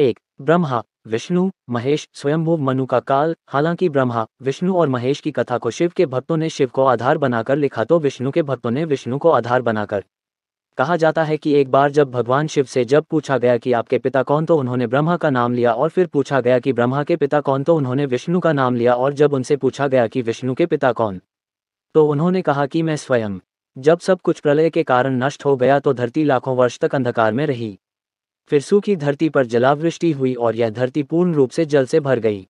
एक ब्रह्मा विष्णु महेश स्वयंभू मनु का काल हालांकि ब्रह्मा विष्णु और महेश की कथा को शिव के भक्तों ने शिव को आधार बनाकर लिखा तो विष्णु के भक्तों ने विष्णु को आधार बनाकर कहा जाता है कि एक बार जब भगवान शिव से जब पूछा गया कि आपके पिता कौन तो उन्होंने ब्रह्मा का नाम लिया और फिर पूछा गया कि ब्रह्मा के पिता कौन तो उन्होंने विष्णु का नाम लिया और जब उनसे पूछा गया कि विष्णु के पिता कौन तो उन्होंने कहा कि मैं स्वयं जब सब कुछ प्रलय के कारण नष्ट हो गया तो धरती लाखों वर्ष तक अंधकार में रही फिरसू की धरती पर जलावृष्टि हुई और यह धरती पूर्ण रूप से जल से भर गई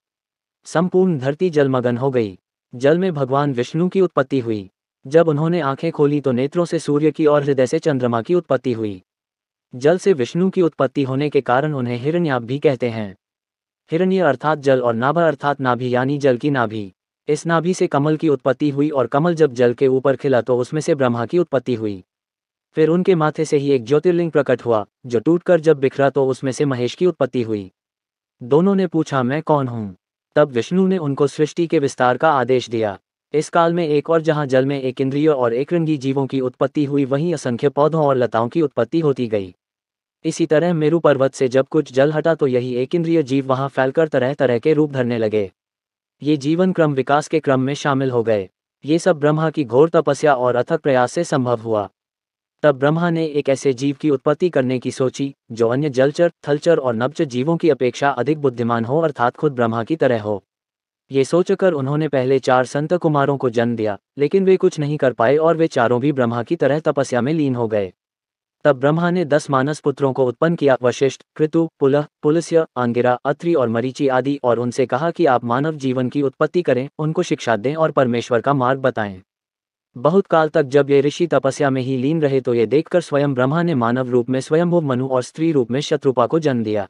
संपूर्ण धरती जलमग्न हो गई जल में भगवान विष्णु की उत्पत्ति हुई जब उन्होंने आंखें खोली तो नेत्रों से सूर्य की और हृदय से चंद्रमा की उत्पत्ति हुई जल से विष्णु की उत्पत्ति होने के कारण उन्हें हिरण्याभ भी कहते हैं हिरण्य अर्थात जल और नाभ अर्थात नाभि यानी जल की नाभि इस नाभि से कमल की उत्पत्ति हुई और कमल जब जल के ऊपर खिला तो उसमें से ब्रह्मा की उत्पत्ति हुई फिर उनके माथे से ही एक ज्योतिर्लिंग प्रकट हुआ जो टूटकर जब बिखरा तो उसमें से महेश की उत्पत्ति हुई दोनों ने पूछा मैं कौन हूं तब विष्णु ने उनको सृष्टि के विस्तार का आदेश दिया इस काल में एक और जहां जल में एक इंद्रिय और एक रंगी जीवों की उत्पत्ति हुई वहीं असंख्य पौधों और लताओं की उत्पत्ति होती गई इसी तरह मेरू पर्वत से जब कुछ जल हटा तो यही एक इंद्रिय जीव वहां फैलकर तरह तरह के रूप धरने लगे ये जीवन क्रम विकास के क्रम में शामिल हो गए ये सब ब्रह्मा की घोर तपस्या और अथक प्रयास से संभव हुआ तब ब्रह्मा ने एक ऐसे जीव की उत्पत्ति करने की सोची जो अन्य जलचर थलचर और नवचर जीवों की अपेक्षा अधिक बुद्धिमान हो अर्थात खुद ब्रह्मा की तरह हो ये सोचकर उन्होंने पहले चार संत कुमारों को जन्म दिया लेकिन वे कुछ नहीं कर पाए और वे चारों भी ब्रह्मा की तरह तपस्या में लीन हो गए तब ब्रह्मा ने दस मानस पुत्रों को उत्पन्न किया वशिष्ठ कृतु पुलह पुलस्य आंगिरा अत्रि और मरीची आदि और उनसे कहा कि आप मानव जीवन की उत्पत्ति करें उनको शिक्षा दें और परमेश्वर का मार्ग बताएं बहुत काल तक जब ये ऋषि तपस्या में ही लीन रहे तो ये देखकर स्वयं ब्रह्मा ने मानव रूप में स्वयंभुव मनु और स्त्री रूप में शत्रुपा को जन्म दिया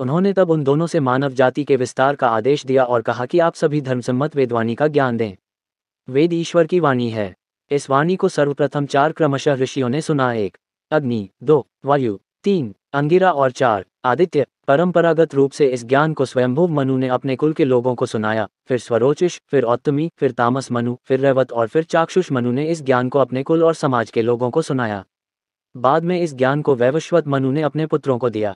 उन्होंने तब उन दोनों से मानव जाति के विस्तार का आदेश दिया और कहा कि आप सभी धर्मसम्मत वेदवाणी का ज्ञान दें वेद ईश्वर की वाणी है इस वाणी को सर्वप्रथम चार क्रमशः ऋषियों ने सुना एक अग्नि दो वायु तीन अंगिरा और चार आदित्य परंपरागत रूप से इस ज्ञान को स्वयंभुव मनु ने अपने कुल के लोगों को सुनाया फिर स्वरोचिश फिर औत्तमी फिर तामस मनु फिर रेवत और फिर चाक्षुष मनु ने इस ज्ञान को अपने कुल और समाज के लोगों को सुनाया बाद में इस ज्ञान को वैवस्वत मनु ने अपने पुत्रों को दिया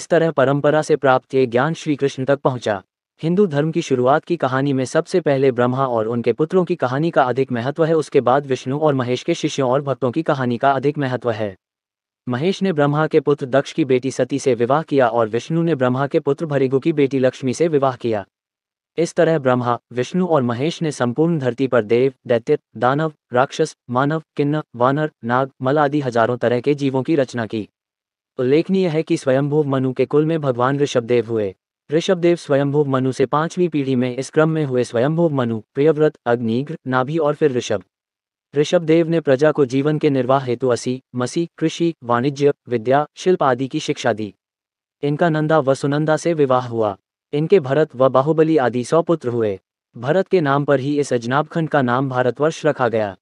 इस तरह परंपरा से प्राप्त ये ज्ञान श्री कृष्ण तक पहुंचा हिंदू धर्म की शुरुआत की कहानी में सबसे पहले ब्रह्मा और उनके पुत्रों की कहानी का अधिक महत्व है उसके बाद विष्णु और महेश के शिष्यों और भक्तों की कहानी का अधिक महत्व है महेश ने ब्रह्मा के पुत्र दक्ष की बेटी सती से विवाह किया और विष्णु ने ब्रह्मा के पुत्र भरिगु की बेटी लक्ष्मी से विवाह किया इस तरह ब्रह्मा विष्णु और महेश ने संपूर्ण धरती पर देव दैत्य दानव राक्षस मानव किन्न वानर नाग मल आदि हजारों तरह के जीवों की रचना की उल्लेखनीय है कि स्वयंभुव मनु के कुल में भगवान ऋषभदेव हुए ऋषभदेव स्वयंभुव मनु से पांचवीं पीढ़ी में इस क्रम में हुए स्वयंभुव मनु प्रियव्रत अग्निग्र नाभि और फिर ऋषभ ऋषभदेव ने प्रजा को जीवन के निर्वाह हेतु असी मसी कृषि वाणिज्य विद्या शिल्प आदि की शिक्षा दी इनका नंदा व सुनंदा से विवाह हुआ इनके भरत व बाहुबली आदि सौ पुत्र हुए भरत के नाम पर ही इस अजनाबखंड का नाम भारतवर्ष रखा गया